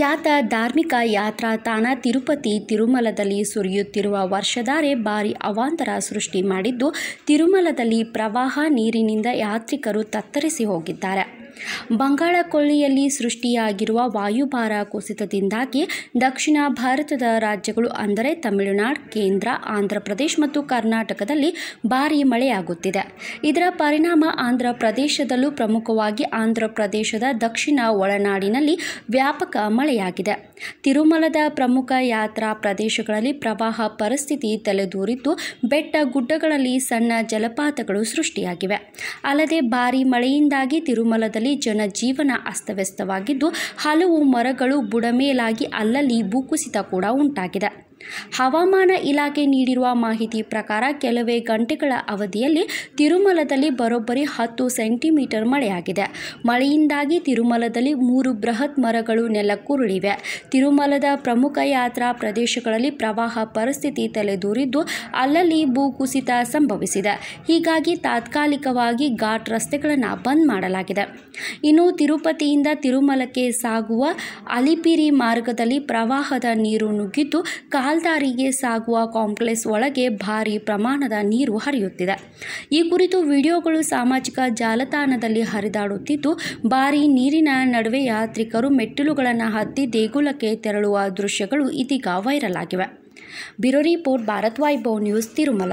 ಖ್ಯಾತ ಧಾರ್ಮಿಕ ಯಾತ್ರಾ ತಾಣ ತಿರುಪತಿ ತಿರುಮಲದಲ್ಲಿ ಸುರಿಯುತ್ತಿರುವ ವರ್ಷಧಾರೆ ಭಾರಿ ಅವಾಂತರ ಸೃಷ್ಟಿ ಮಾಡಿದ್ದು ತಿರುಮಲದಲ್ಲಿ ಪ್ರವಾಹ ನೀರಿನಿಂದ ಯಾತ್ರಿಕರು ತತ್ತರಿಸಿ ಹೋಗಿದ್ದಾರೆ ಬಂಗಾಳ ಸೃಷ್ಟಿಯಾಗಿರುವ ವಾಯುಭಾರ ಕುಸಿತದಿಂದಾಗಿ ದಕ್ಷಿಣ ಭಾರತದ ರಾಜ್ಯಗಳು ಅಂದರೆ ತಮಿಳುನಾಡು ಕೇಂದ್ರ ಆಂಧ್ರ ಮತ್ತು ಕರ್ನಾಟಕದಲ್ಲಿ ಭಾರೀ ಮಳೆಯಾಗುತ್ತಿದೆ ಇದರ ಪರಿಣಾಮ ಆಂಧ್ರ ಪ್ರದೇಶದಲ್ಲೂ ಪ್ರಮುಖವಾಗಿ ಆಂಧ್ರ ಪ್ರದೇಶದ ದಕ್ಷಿಣ ಒಳನಾಡಿನಲ್ಲಿ ವ್ಯಾಪಕ ಮಳೆಯಾಗಿದೆ ತಿರುಮಲದ ಪ್ರಮುಖ ಯಾತ್ರಾ ಪ್ರದೇಶಗಳಲ್ಲಿ ಪ್ರವಾಹ ಪರಿಸ್ಥಿತಿ ತಲೆದೋರಿದ್ದು ಬೆಟ್ಟ ಗುಡ್ಡಗಳಲ್ಲಿ ಸಣ್ಣ ಜಲಪಾತಗಳು ಸೃಷ್ಟಿಯಾಗಿವೆ ಅಲ್ಲದೆ ಭಾರೀ ಮಳೆಯಿಂದಾಗಿ ತಿರುಮಲದಲ್ಲಿ ಜನ ಜನಜೀವನ ಅಸ್ತವ್ಯಸ್ತವಾಗಿದ್ದು ಹಲವು ಮರಗಳು ಬುಡಮೇಲಾಗಿ ಅಲ್ಲಲ್ಲಿ ಭೂಕುಸಿತ ಕೂಡ ಉಂಟಾಗಿದೆ ಹವಾಮಾನ ಇಲಾಖೆ ನೀಡಿರುವ ಮಾಹಿತಿ ಪ್ರಕಾರ ಕೆಲವೇ ಗಂಟೆಗಳ ಅವಧಿಯಲ್ಲಿ ತಿರುಮಲದಲ್ಲಿ ಬರೋಬ್ಬರಿ ಹತ್ತು ಸೆಂಟಿಮೀಟರ್ ಮಳೆಯಾಗಿದೆ ಮಳೆಯಿಂದಾಗಿ ತಿರುಮಲದಲ್ಲಿ ಮೂರು ಬೃಹತ್ ಮರಗಳು ನೆಲಕ್ಕುರುಳಿವೆ ತಿರುಮಲದ ಪ್ರಮುಖ ಯಾತ್ರಾ ಪ್ರದೇಶಗಳಲ್ಲಿ ಪ್ರವಾಹ ಪರಿಸ್ಥಿತಿ ತಲೆದೂರಿದ್ದು ಅಲ್ಲಲ್ಲಿ ಭೂಕುಸಿತ ಸಂಭವಿಸಿದೆ ಹೀಗಾಗಿ ತಾತ್ಕಾಲಿಕವಾಗಿ ಘಾಟ್ ರಸ್ತೆಗಳನ್ನು ಬಂದ್ ಮಾಡಲಾಗಿದೆ ಇನ್ನು ತಿರುಪತಿಯಿಂದ ತಿರುಮಲಕ್ಕೆ ಸಾಗುವ ಅಲಿಪಿರಿ ಮಾರ್ಗದಲ್ಲಿ ಪ್ರವಾಹದ ನೀರು ನುಗ್ಗಿದ್ದು ಮಾಲ್ದಾರಿಗೆ ಸಾಗುವ ಕಾಂಪ್ಲೆಕ್ಸ್ ಒಳಗೆ ಭಾರಿ ಪ್ರಮಾಣದ ನೀರು ಹರಿಯುತ್ತಿದೆ ಈ ಕುರಿತು ವಿಡಿಯೋಗಳು ಸಾಮಾಜಿಕ ಜಾಲತಾಣದಲ್ಲಿ ಹರಿದಾಡುತ್ತಿದ್ದು ಭಾರೀ ನೀರಿನ ನಡುವೆ ಯಾತ್ರಿಕರು ಮೆಟ್ಟಿಲುಗಳನ್ನು ಹತ್ತಿ ದೇಗುಲಕ್ಕೆ ತೆರಳುವ ದೃಶ್ಯಗಳು ಇದೀಗ ವೈರಲ್ ಆಗಿವೆ bureau report Bharat Vaibhav news Tirumala